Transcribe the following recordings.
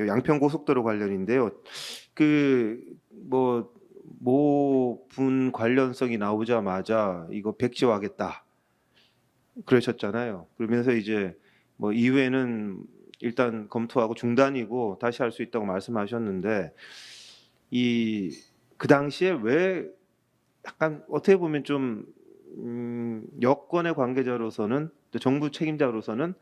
양평 고속도로 관련인데요. 그뭐 모 분 관련성이 나오자마자 이거 백지화하겠다 그러셨잖아요. 그러면서 이제 뭐 이후에는 일단 검토하고 중단이고 다시 할 수 있다고 말씀하셨는데 이 그 당시에 왜 약간 어떻게 보면 좀 음, 여권의 관계자로서는 정부 책임자로서는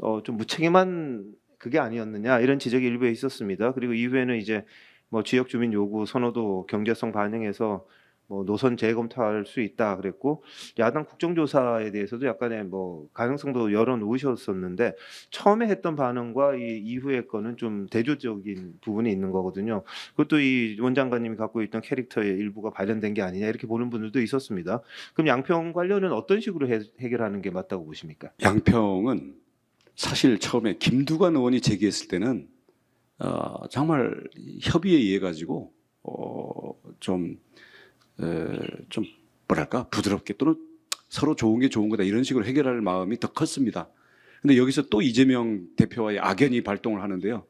어, 좀 무책임한 그게 아니었느냐 이런 지적이 일부에 있었습니다. 그리고 이후에는 이제 뭐 지역 주민 요구 선호도 경제성 반영해서 뭐 노선 재검토할 수 있다 그랬고 야당 국정조사에 대해서도 약간의 뭐 가능성도 열어놓으셨었는데 처음에 했던 반응과 이 이후의 거는 좀 대조적인 부분이 있는 거거든요. 그것도 이 원장관님이 갖고 있던 캐릭터의 일부가 발현된 게 아니냐 이렇게 보는 분들도 있었습니다. 그럼 양평 관련은 어떤 식으로 해, 해결하는 게 맞다고 보십니까? 양평은 사실 처음에 김두관 의원이 제기했을 때는 어, 정말 협의에 의해 가지고 어, 좀, 에, 좀 뭐랄까 부드럽게 또는 서로 좋은 게 좋은 거다 이런 식으로 해결할 마음이 더 컸습니다. 근데 여기서 또 이재명 대표와의 악연이 발동을 하는데요.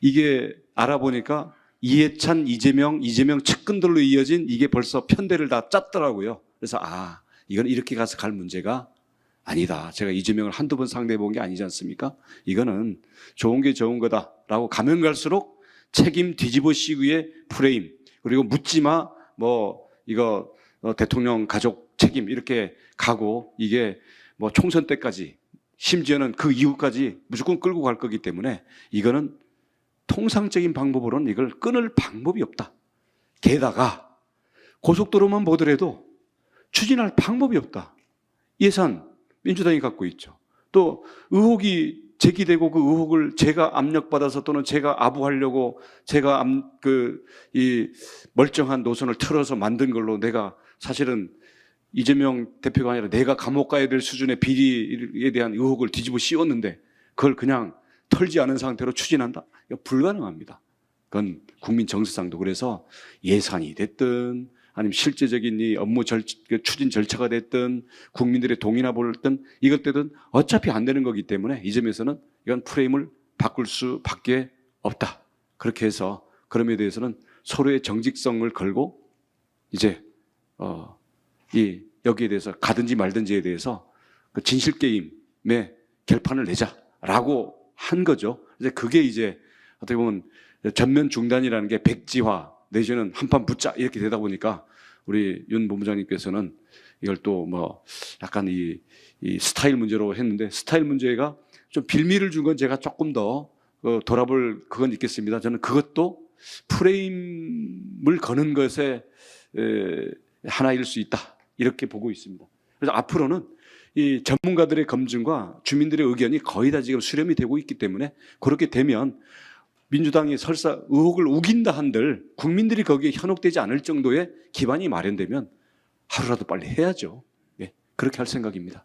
이게 알아보니까 이해찬, 이재명, 이재명 측근들로 이어진 이게 벌써 편대를 다 짰더라고요. 그래서 아 이건 이렇게 가서 갈 문제가 아니다. 제가 이재명을 한두 번 상대해 본 게 아니지 않습니까? 이거는 좋은 게 좋은 거다라고 가면 갈수록 책임 뒤집어 씌기의 프레임 그리고 묻지마 뭐 이거 어, 대통령 가족 책임 이렇게 가고 이게 뭐 총선 때까지 심지어는 그 이후까지 무조건 끌고 갈 거기 때문에 이거는 통상적인 방법으로는 이걸 끊을 방법이 없다. 게다가 고속도로만 보더라도 추진할 방법이 없다. 예산 민주당이 갖고 있죠. 또 의혹이 제기되고 그 의혹을 제가 압력받아서 또는 제가 아부하려고 제가 그 이 멀쩡한 노선을 틀어서 만든 걸로 내가 사실은 이재명 대표가 아니라 내가 감옥 가야 될 수준의 비리에 대한 의혹을 뒤집어 씌웠는데 그걸 그냥 털지 않은 상태로 추진한다? 이거 불가능합니다. 그건 국민 정서상도 그래서 예산이 됐든 아니면 실제적인 이 업무 절, 그 추진 절차가 됐든 국민들의 동의나 볼든 이것 되든 어차피 안 되는 거기 때문에 이 점에서는 이건 프레임을 바꿀 수밖에 없다. 그렇게 해서 그럼에 대해서는 서로의 정직성을 걸고 이제 어, 이 여기에 대해서 가든지 말든지에 대해서 그 진실 게임의 결판을 내자라고 한 거죠. 이제 그게 이제 어떻게 보면 전면 중단이라는 게 백지화 내지는 한판 붙자 이렇게 되다 보니까 우리 윤 본부장님께서는 이걸 또 뭐 약간 이, 이 스타일 문제로 했는데 스타일 문제가 좀 빌미를 준 건 제가 조금 더 어, 돌아볼 그건 있겠습니다. 저는 그것도 프레임을 거는 것에 에, 하나일 수 있다 이렇게 보고 있습니다. 그래서 앞으로는 이 전문가들의 검증과 주민들의 의견이 거의 다 지금 수렴이 되고 있기 때문에 그렇게 되면 민주당이 설사 의혹을 우긴다 한들 국민들이 거기에 현혹되지 않을 정도의 기반이 마련되면 하루라도 빨리 해야죠. 예, 그렇게 할 생각입니다.